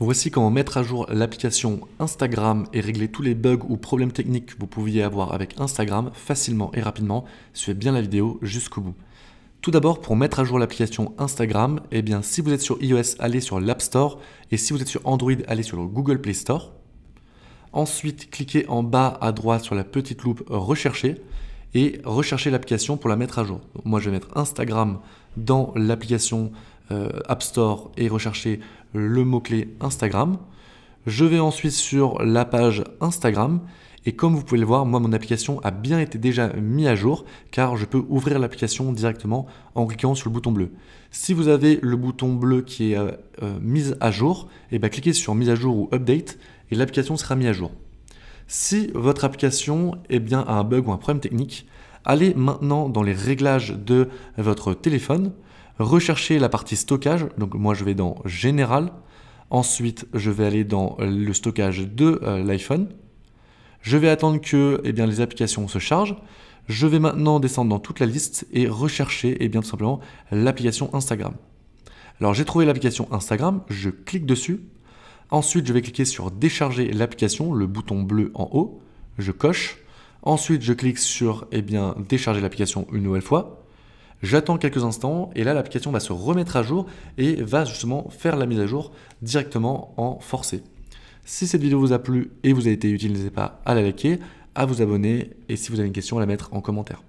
Voici comment mettre à jour l'application Instagram et régler tous les bugs ou problèmes techniques que vous pouviez avoir avec Instagram facilement et rapidement. Suivez bien la vidéo jusqu'au bout. Tout d'abord, pour mettre à jour l'application Instagram, eh bien, si vous êtes sur iOS, allez sur l'App Store et si vous êtes sur Android, allez sur le Google Play Store. Ensuite, cliquez en bas à droite sur la petite loupe Rechercher et recherchez l'application pour la mettre à jour. moi, je vais mettre Instagram dans l'application euh, App Store et rechercher le mot-clé Instagram. Je vais ensuite sur la page Instagram et comme vous pouvez le voir, moi mon application a bien été déjà mise à jour car je peux ouvrir l'application directement en cliquant sur le bouton bleu. Si vous avez le bouton bleu qui est euh, euh, mise à jour, et eh bien cliquez sur mise à jour ou update et l'application sera mise à jour. Si votre application est eh bien, a un bug ou un problème technique, allez maintenant dans les réglages de votre téléphone rechercher la partie stockage. Donc moi je vais dans Général. Ensuite je vais aller dans le stockage de euh, l'iPhone. Je vais attendre que eh bien, les applications se chargent. Je vais maintenant descendre dans toute la liste et rechercher eh bien, tout simplement l'application Instagram. Alors j'ai trouvé l'application Instagram, je clique dessus. Ensuite je vais cliquer sur décharger l'application, le bouton bleu en haut. Je coche. Ensuite je clique sur eh bien, décharger l'application une nouvelle fois. J'attends quelques instants et là l'application va se remettre à jour et va justement faire la mise à jour directement en forcé. Si cette vidéo vous a plu et vous a été utile, n'hésitez pas à la liker, à vous abonner et si vous avez une question à la mettre en commentaire.